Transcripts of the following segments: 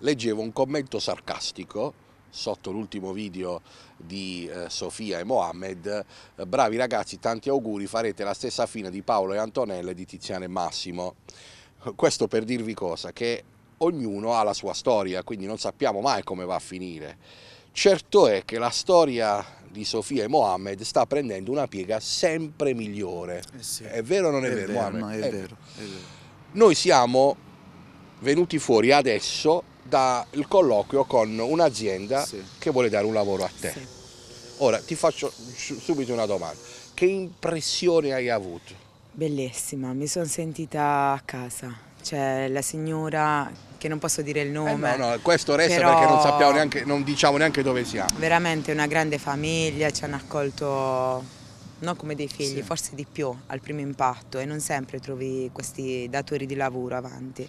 leggevo un commento sarcastico sotto l'ultimo video di eh, Sofia e Mohammed, bravi ragazzi, tanti auguri, farete la stessa fine di Paolo e Antonella e di Tiziano e Massimo. Questo per dirvi cosa? Che ognuno ha la sua storia, quindi non sappiamo mai come va a finire. Certo è che la storia di Sofia e Mohammed sta prendendo una piega sempre migliore. Eh sì. È vero o non è, è vero? vero, no, è, ecco. è, vero. vero. Noi siamo venuti fuori adesso dal colloquio con un'azienda sì. che vuole dare un lavoro a te. Sì. Ora ti faccio subito una domanda. Che impressione hai avuto? Bellissima, mi sono sentita a casa. C'è cioè, la signora che non posso dire il eh, nome. Eh no, no, questo resta però... perché non sappiamo neanche, non diciamo neanche dove siamo. Veramente una grande famiglia, ci hanno accolto non come dei figli, sì. forse di più al primo impatto e non sempre trovi questi datori di lavoro avanti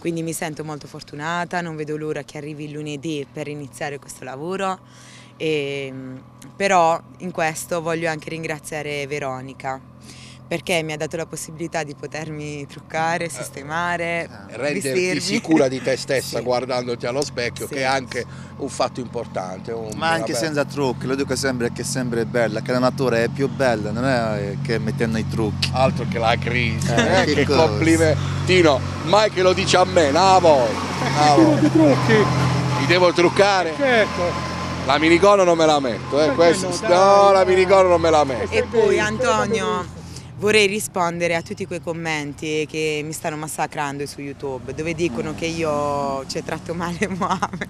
quindi mi sento molto fortunata, non vedo l'ora che arrivi il lunedì per iniziare questo lavoro, e, ehm, però in questo voglio anche ringraziare Veronica perché mi ha dato la possibilità di potermi truccare, eh, sistemare, eh, renderti vestirmi. sicura di te stessa sì. guardandoti allo specchio, sì. che è anche un fatto importante. Un Ma anche bella... senza trucchi, lo dico sempre che sempre bella, che la natura è più bella, non è eh, che mettendo i trucchi. Altro che la crisi, eh, eh, che, che complimentino, mai che lo dici a me, Navo! Navo. Ah, ti trucchi! Ti devo truccare? Certo! La minicono non me la metto, eh, questo, no, no, la minicono non me la metto. E poi Antonio, vorrei rispondere a tutti quei commenti che mi stanno massacrando su YouTube, dove dicono che io ci cioè, tratto male Mohamed.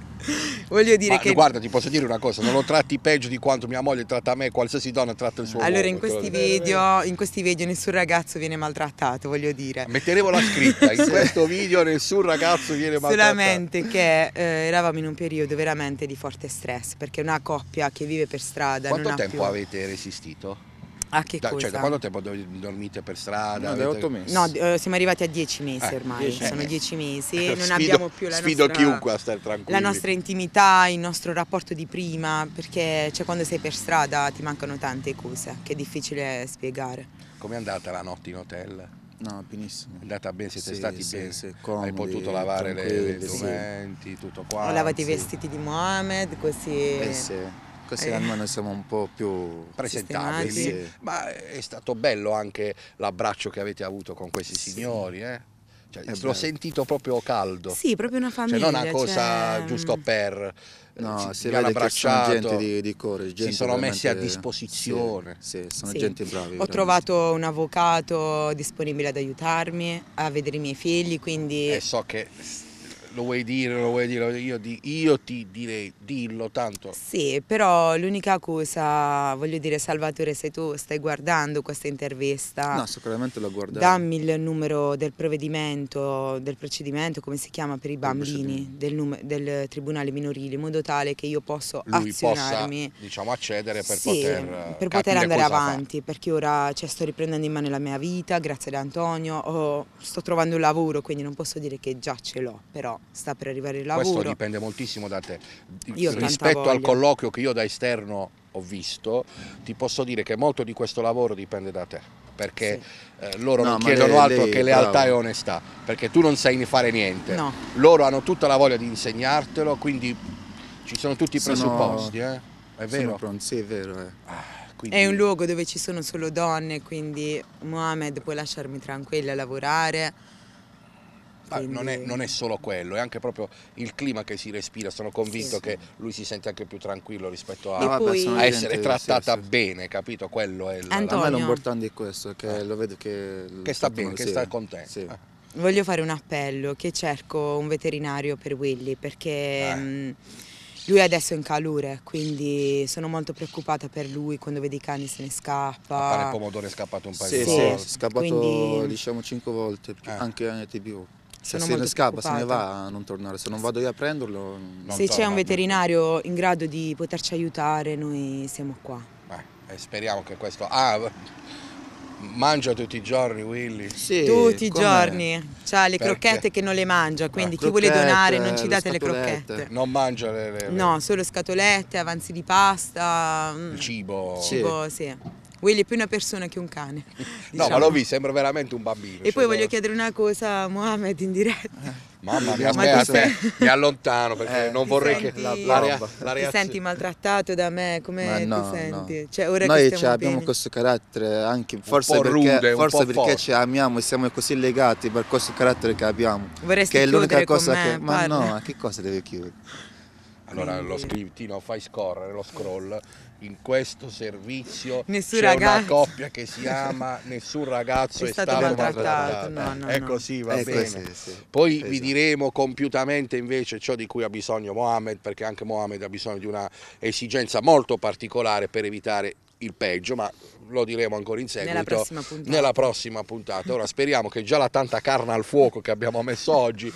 Voglio dire Ma, che... Guarda, ti posso dire una cosa, non lo tratti peggio di quanto mia moglie tratta me, qualsiasi donna tratta il suo Allora uomo, in, questi video, in questi, video, nessun ragazzo viene maltrattato, voglio dire. Metteremo la scritta, in questo video nessun ragazzo viene maltrattato. Solamente che eh, eravamo in un periodo veramente di forte stress, perché una coppia che vive per strada... Quanto tempo più... avete resistito? Ah, che da, cosa? Cioè, da quanto tempo dormite per strada? No, da avete... 8 mesi. No, eh, siamo arrivati a 10 mesi eh, ormai, dieci. sono 10 mesi, e eh, non sfido, abbiamo più la sfido nostra... chiunque a stare tranquilli. La nostra intimità, il nostro rapporto di prima, perché cioè, quando sei per strada ti mancano tante cose che è difficile spiegare. Com'è andata la notte in hotel? No, benissimo. È andata bene, siete sì, stati sì, bene. Sì, comodi, Hai potuto lavare le, le documenti, tutto qua. Ho lavato i vestiti di Mohamed, così. Eh sì. Così ecco, eh. almeno siamo un po' più presentabili. Sì. Ma è stato bello anche l'abbraccio che avete avuto con questi sì. signori, eh? Cioè, l'ho sentito proprio caldo. Sì, proprio una famiglia. Cioè, non una cosa cioè... giusto mm. per... Eh, no, si, si vede che sono gente di, di cuore. Gente si sono messi a disposizione. Sì, sì sono sì. gente brava. Ho veramente. trovato un avvocato disponibile ad aiutarmi, a vedere i miei figli, quindi... E eh, so che lo vuoi dire, lo vuoi dire, io, io ti direi, dillo tanto. Sì, però l'unica cosa, voglio dire Salvatore, se tu stai guardando questa intervista... No, sicuramente l'ho guardata. Dammi il numero del provvedimento, del procedimento, come si chiama per i bambini, del, del, tribunale minorile, in modo tale che io posso Lui azionarmi. Possa, diciamo, accedere per sì, poter... per eh, poter andare avanti, fa. perché ora cioè, sto riprendendo in mano la mia vita, grazie ad Antonio, oh, sto trovando un lavoro, quindi non posso dire che già ce l'ho, però sta per arrivare il lavoro. Questo dipende moltissimo da te. Io Rispetto al colloquio che io da esterno ho visto, ti posso dire che molto di questo lavoro dipende da te perché sì. Eh, loro no, non chiedono lei, altro lei, che lealtà bravo. e onestà, perché tu non sai fare niente. No. Loro hanno tutta la voglia di insegnartelo, quindi ci sono tutti i presupposti, sono, eh? È vero? Pronti, sì, è vero. Eh. Ah. Quindi... È un luogo dove ci sono solo donne, quindi Mohamed può lasciarmi tranquilla a lavorare, quindi... Non, è, non, è, solo quello, è anche proprio il clima che si respira, sono convinto sì, che sì. lui si sente anche più tranquillo rispetto a, poi... a essere trattata sì, bene, capito? Quello è il... Antonio. A me l'importante è questo, che eh. lo vedo che... Che sta bene, che sta contento. Eh. Voglio fare un appello, che cerco un veterinario per Willy, perché... Eh. Mh, mm, lui adesso è in calore, quindi sono molto preoccupata per lui quando vedi i cani se ne scappa. Il pomodoro è scappato un paio sì, di volte. Sì, è scappato quindi... diciamo cinque volte, eh. anche a TBO. Sono se ne scappa, se ne va, a non tornare. Se non vado io a prenderlo... Non se c'è un veterinario in grado di poterci aiutare, noi siamo qua. Beh, speriamo che questo... Ah, mangia tutti i giorni Willy? Sì, tutti i giorni, c'ha le Perché? crocchette che non le mangia, quindi ah, chi vuole donare non ci date le, le crocchette. Non mangia le, le, No, solo scatolette, avanzi di pasta. Mm, Il cibo. Il Cibo, sì. sì. Willy è più una persona che un cane. Diciamo. No, ma diciamo. lo vi, sembra veramente un bambino. E cioè... poi voglio chiedere una cosa a Mohamed in diretta. Eh, Mamma mia, ma aspetta, sei... mi allontano perché eh, non vorrei senti... che la, la, rea... la reazione... Ti senti maltrattato da me? Come no, ti senti? No. Cioè, Noi abbiamo questo carattere anche forse perché, rude, forse perché ci amiamo e siamo così legati per questo carattere che abbiamo. Vorresti che è l'unica cosa che. Ma parla. no, che cosa deve chiudere? Allora lo scrivi, no, fai scorrere lo scroll in questo servizio nessun c'è ragazzo. una coppia che si ama, nessun ragazzo è, è stato, stato maltrattato. No, no, eh, è così, va eh, bene. Sì, sì. Poi esatto. vi diremo compiutamente invece ciò di cui ha bisogno Mohamed, perché anche Mohamed ha bisogno di una esigenza molto particolare per evitare il peggio, ma lo diremo ancora in seguito nella prossima puntata. Nella prossima puntata. Ora speriamo che già la tanta carne al fuoco che abbiamo messo oggi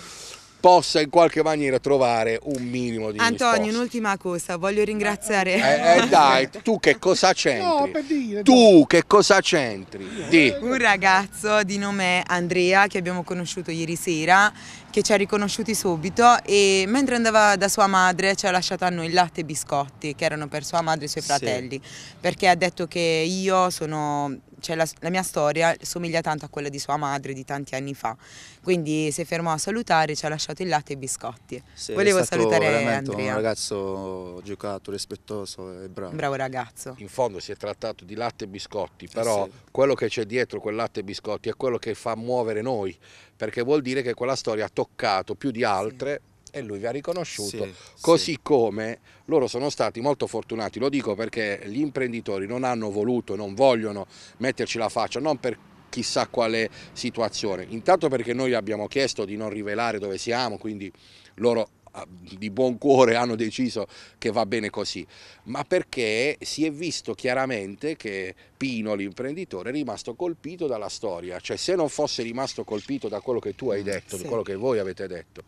possa in qualche maniera trovare un minimo di Antonio, un'ultima cosa, voglio ringraziare. Eh, eh, dai, tu che cosa c'entri? No, per dire, tu che cosa c'entri? Di. Un ragazzo di nome Andrea che abbiamo conosciuto ieri sera che ci ha riconosciuti subito e mentre andava da sua madre ci ha lasciato a noi latte e biscotti che erano per sua madre e i suoi fratelli sì. perché ha detto che io sono cioè la, la, mia storia somiglia tanto a quella di sua madre di tanti anni fa. Quindi si è fermato a salutare, ci ha lasciato il latte e i biscotti. Sì, Volevo salutare Andrea. un ragazzo giocato, rispettoso e bravo. Bravo ragazzo. In fondo si è trattato di latte e biscotti, eh però eh sì. quello che c'è dietro quel latte e biscotti è quello che fa muovere noi, perché vuol dire che quella storia ha toccato più di altre. Sì e lui vi ha riconosciuto, sì, così sì. come loro sono stati molto fortunati, lo dico perché gli imprenditori non hanno voluto, non vogliono metterci la faccia, non per chissà quale situazione, intanto perché noi gli abbiamo chiesto di non rivelare dove siamo, quindi loro ah, di buon cuore hanno deciso che va bene così, ma perché si è visto chiaramente che Pino, l'imprenditore, è rimasto colpito dalla storia, cioè se non fosse rimasto colpito da quello che tu hai mm, detto, sì. da quello che voi avete detto,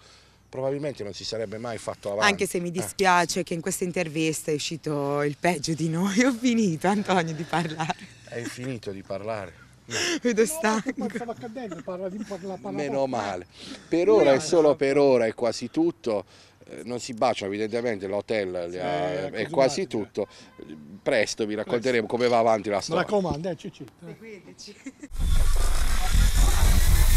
probabilmente non si sarebbe mai fatto avanti. Anche se mi eh. dispiace eh. che in questa intervista è uscito il peggio di noi, ho finito Antonio di parlare. Hai finito di parlare. Vedo No. Vedo stanco. Stava accadendo, parla di parla, parla Meno male. Per ora e solo per ora è quasi tutto. Eh, non si bacia evidentemente, l'hotel eh, sì, è, è quasi tutto. Presto vi racconteremo Presto. come va avanti la storia. Mi raccomando, eh, cici. Seguiteci.